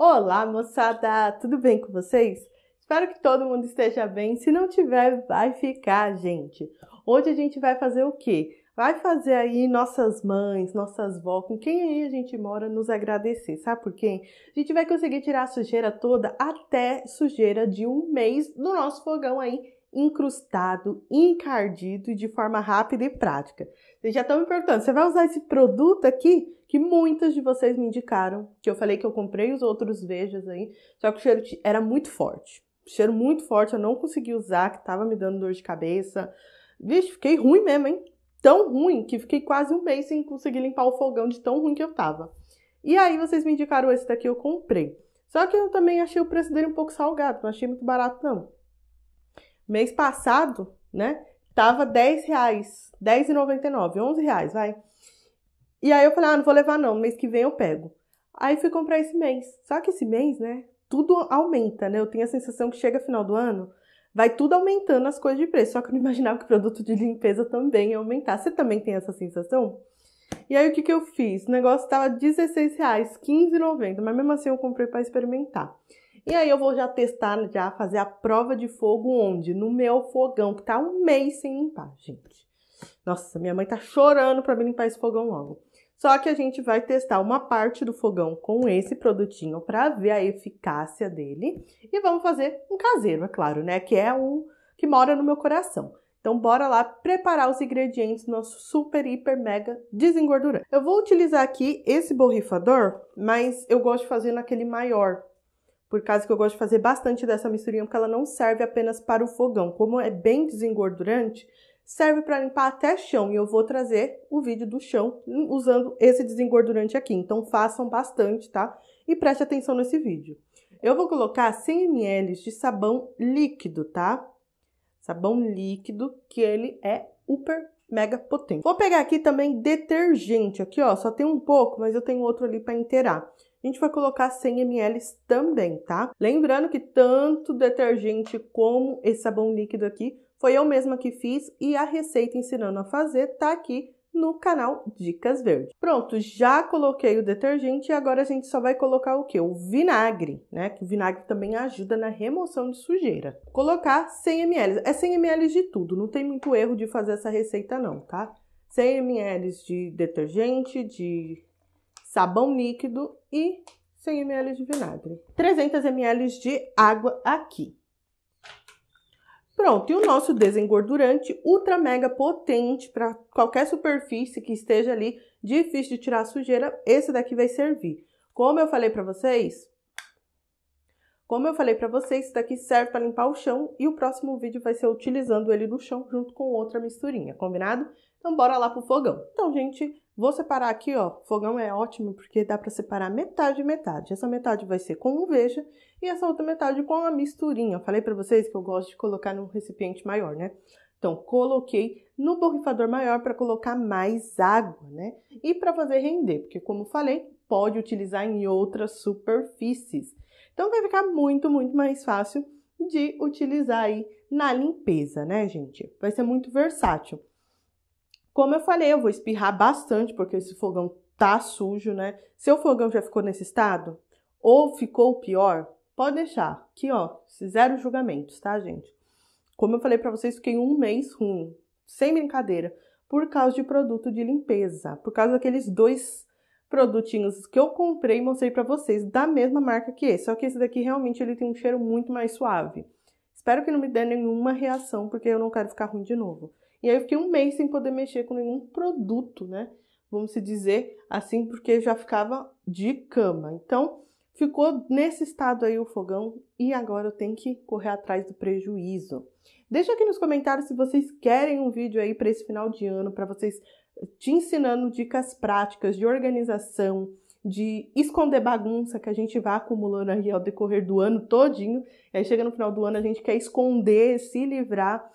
Olá, moçada! Tudo bem com vocês? Espero que todo mundo esteja bem. Se não tiver, vai ficar, gente. Hoje a gente vai fazer o quê? Vai fazer aí nossas mães, nossas vó, com quem aí a gente mora, nos agradecer. Sabe por quê? A gente vai conseguir tirar a sujeira toda até sujeira de um mês do nosso fogão aí incrustado, encardido e de forma rápida e prática. Vocês já estão me perguntando, você vai usar esse produto aqui? Que muitas de vocês me indicaram, que eu falei que eu comprei os outros vejas aí, só que o cheiro era muito forte. Cheiro muito forte, eu não consegui usar, que tava me dando dor de cabeça. Vixe, fiquei ruim mesmo, hein? Tão ruim que fiquei quase um mês sem conseguir limpar o fogão de tão ruim que eu tava. E aí vocês me indicaram esse daqui, eu comprei. Só que eu também achei o preço dele um pouco salgado, não achei muito barato não mês passado, né? Tava 10 reais, 10,99, 11 reais, vai. E aí eu falei, ah, não vou levar não, mês que vem eu pego. Aí fui comprar esse mês. Só que esse mês, né, tudo aumenta, né? Eu tenho a sensação que chega final do ano, vai tudo aumentando as coisas de preço. Só que eu não imaginava que o produto de limpeza também ia aumentar. Você também tem essa sensação? E aí o que, que eu fiz? O negócio 16 reais, 15,90, mas mesmo assim eu comprei para experimentar. E aí eu vou já testar, já fazer a prova de fogo onde? No meu fogão, que tá um mês sem limpar, gente. Nossa, minha mãe tá chorando para mim limpar esse fogão logo. Só que a gente vai testar uma parte do fogão com esse produtinho para ver a eficácia dele. E vamos fazer um caseiro, é claro, né? Que é um que mora no meu coração. Então, bora lá preparar os ingredientes do nosso super, hiper, mega desengordurante. Eu vou utilizar aqui esse borrifador, mas eu gosto de fazer naquele maior, por causa que eu gosto de fazer bastante dessa misturinha, porque ela não serve apenas para o fogão. Como é bem desengordurante, serve para limpar até chão. E eu vou trazer o vídeo do chão usando esse desengordurante aqui. Então façam bastante, tá? E preste atenção nesse vídeo. Eu vou colocar 100 ml de sabão líquido, tá? Sabão líquido, que ele é super mega potente. Vou pegar aqui também detergente, aqui ó, só tem um pouco, mas eu tenho outro ali para inteirar a gente vai colocar 100 ml também, tá? Lembrando que tanto detergente como esse sabão líquido aqui foi eu mesma que fiz e a receita ensinando a fazer tá aqui no canal Dicas Verde. Pronto, já coloquei o detergente e agora a gente só vai colocar o que? O vinagre, né? Que o vinagre também ajuda na remoção de sujeira. Colocar 100 ml, é 100 ml de tudo, não tem muito erro de fazer essa receita não, tá? 100 ml de detergente, de sabão líquido e 100 ml de vinagre. 300 ml de água aqui. Pronto, e o nosso desengordurante ultra mega potente para qualquer superfície que esteja ali difícil de tirar sujeira, esse daqui vai servir. Como eu falei para vocês, como eu falei para vocês, isso daqui serve para limpar o chão e o próximo vídeo vai ser utilizando ele no chão junto com outra misturinha, combinado? Então bora lá pro fogão. Então, gente, vou separar aqui, ó. Fogão é ótimo porque dá para separar metade e metade. Essa metade vai ser com veja e essa outra metade com a misturinha. Eu falei para vocês que eu gosto de colocar num recipiente maior, né? Então, coloquei no borrifador maior para colocar mais água, né? E para fazer render, porque como falei, pode utilizar em outras superfícies. Então vai ficar muito, muito mais fácil de utilizar aí na limpeza, né, gente? Vai ser muito versátil. Como eu falei, eu vou espirrar bastante porque esse fogão tá sujo, né? Seu fogão já ficou nesse estado ou ficou pior, pode deixar. Aqui, ó, zero julgamentos, tá, gente? Como eu falei para vocês, fiquei um mês ruim, sem brincadeira, por causa de produto de limpeza, por causa daqueles dois produtinhos que eu comprei e mostrei para vocês da mesma marca que esse. Só que esse daqui realmente ele tem um cheiro muito mais suave. Espero que não me dê nenhuma reação, porque eu não quero ficar ruim de novo. E aí eu fiquei um mês sem poder mexer com nenhum produto, né? Vamos se dizer assim, porque já ficava de cama. Então, ficou nesse estado aí o fogão e agora eu tenho que correr atrás do prejuízo. Deixa aqui nos comentários se vocês querem um vídeo aí para esse final de ano, para vocês te ensinando dicas práticas de organização, de esconder bagunça que a gente vai acumulando aí ao decorrer do ano todinho. E aí chega no final do ano a gente quer esconder, se livrar.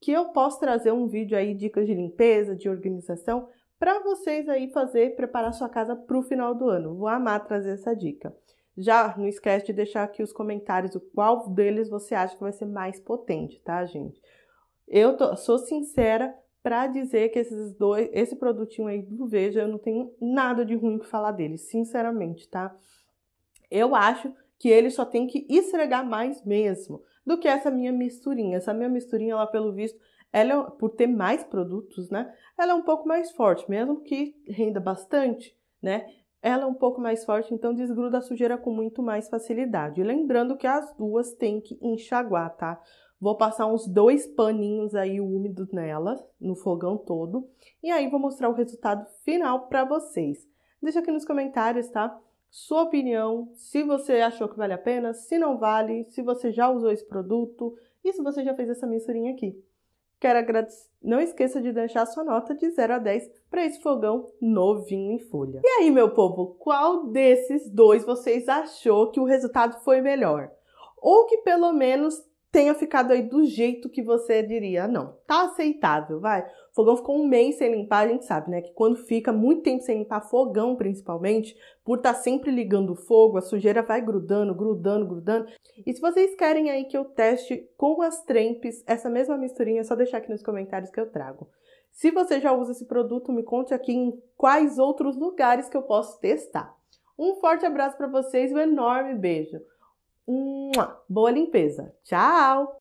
Que eu posso trazer um vídeo aí dicas de limpeza, de organização para vocês aí fazer preparar sua casa para o final do ano. Vou amar trazer essa dica. Já não esquece de deixar aqui os comentários o qual deles você acha que vai ser mais potente, tá, gente? Eu tô, sou sincera, para dizer que esses dois, esse produtinho aí do Veja, eu não tenho nada de ruim que falar dele, sinceramente, tá? Eu acho que ele só tem que esfregar mais mesmo do que essa minha misturinha. Essa minha misturinha, ela pelo visto, ela é por ter mais produtos, né? Ela é um pouco mais forte, mesmo que renda bastante, né? Ela é um pouco mais forte, então desgruda a sujeira com muito mais facilidade. Lembrando que as duas tem que enxaguar, tá? Vou passar uns dois paninhos aí úmidos nela, no fogão todo. E aí vou mostrar o resultado final para vocês. Deixa aqui nos comentários, tá? Sua opinião, se você achou que vale a pena, se não vale, se você já usou esse produto e se você já fez essa misturinha aqui. Quero agradecer. Não esqueça de deixar sua nota de 0 a 10 para esse fogão novinho em folha. E aí, meu povo, qual desses dois vocês achou que o resultado foi melhor? Ou que pelo menos tenha ficado aí do jeito que você diria. Não, tá aceitável, vai. O fogão ficou um mês sem limpar, a gente sabe, né? Que quando fica muito tempo sem limpar fogão, principalmente, por estar tá sempre ligando o fogo, a sujeira vai grudando, grudando, grudando. E se vocês querem aí que eu teste com as trempes essa mesma misturinha, é só deixar aqui nos comentários que eu trago. Se você já usa esse produto, me conte aqui em quais outros lugares que eu posso testar. Um forte abraço para vocês e um enorme beijo. Boa limpeza. Tchau!